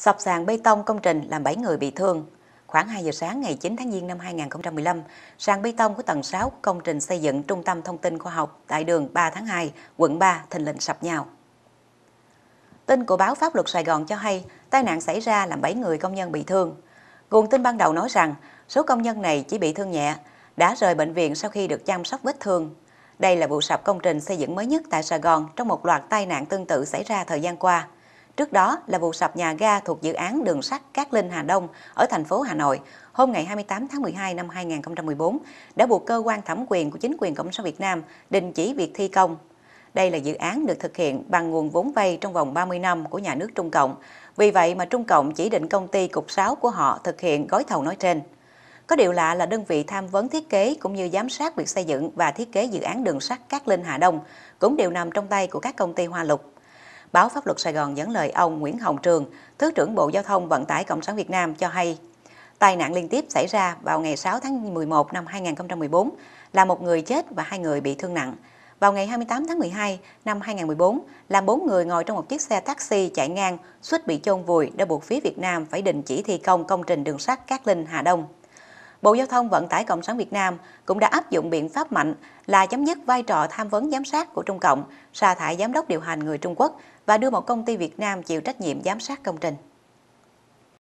sập sàn bê tông công trình làm 7 người bị thương. Khoảng 2 giờ sáng ngày 9 tháng Giêng năm 2015, sàn bê tông của tầng 6 công trình xây dựng Trung tâm Thông tin Khoa học tại đường 3 tháng 2, quận 3, Thình Lình sập nhào. Tin của báo Pháp luật Sài Gòn cho hay, tai nạn xảy ra làm 7 người công nhân bị thương. Nguồn tin ban đầu nói rằng, số công nhân này chỉ bị thương nhẹ, đã rời bệnh viện sau khi được chăm sóc vết thương. Đây là vụ sập công trình xây dựng mới nhất tại Sài Gòn trong một loạt tai nạn tương tự xảy ra thời gian qua. Trước đó là vụ sập nhà ga thuộc dự án đường sắt Cát Linh Hà Đông ở thành phố Hà Nội hôm ngày 28 tháng 12 năm 2014 đã buộc cơ quan thẩm quyền của chính quyền Cộng sản Việt Nam đình chỉ việc thi công. Đây là dự án được thực hiện bằng nguồn vốn vay trong vòng 30 năm của nhà nước Trung Cộng. Vì vậy mà Trung Cộng chỉ định công ty Cục 6 của họ thực hiện gói thầu nói trên. Có điều lạ là đơn vị tham vấn thiết kế cũng như giám sát việc xây dựng và thiết kế dự án đường sắt Cát Linh Hà Đông cũng đều nằm trong tay của các công ty Hoa Lục. Báo Pháp luật Sài Gòn dẫn lời ông Nguyễn Hồng Trường, Thứ trưởng Bộ Giao thông Vận tải Cộng sản Việt Nam cho hay, tai nạn liên tiếp xảy ra vào ngày 6 tháng 11 năm 2014 là một người chết và hai người bị thương nặng. Vào ngày 28 tháng 12 năm 2014, là bốn người ngồi trong một chiếc xe taxi chạy ngang, suýt bị chôn vùi đã buộc phía Việt Nam phải đình chỉ thi công công trình đường sắt Cát Linh Hà Đông. Bộ Giao thông Vận tải Cộng sản Việt Nam cũng đã áp dụng biện pháp mạnh là chấm dứt vai trò tham vấn giám sát của Trung Cộng, sa thải giám đốc điều hành người Trung Quốc và đưa một công ty Việt Nam chịu trách nhiệm giám sát công trình.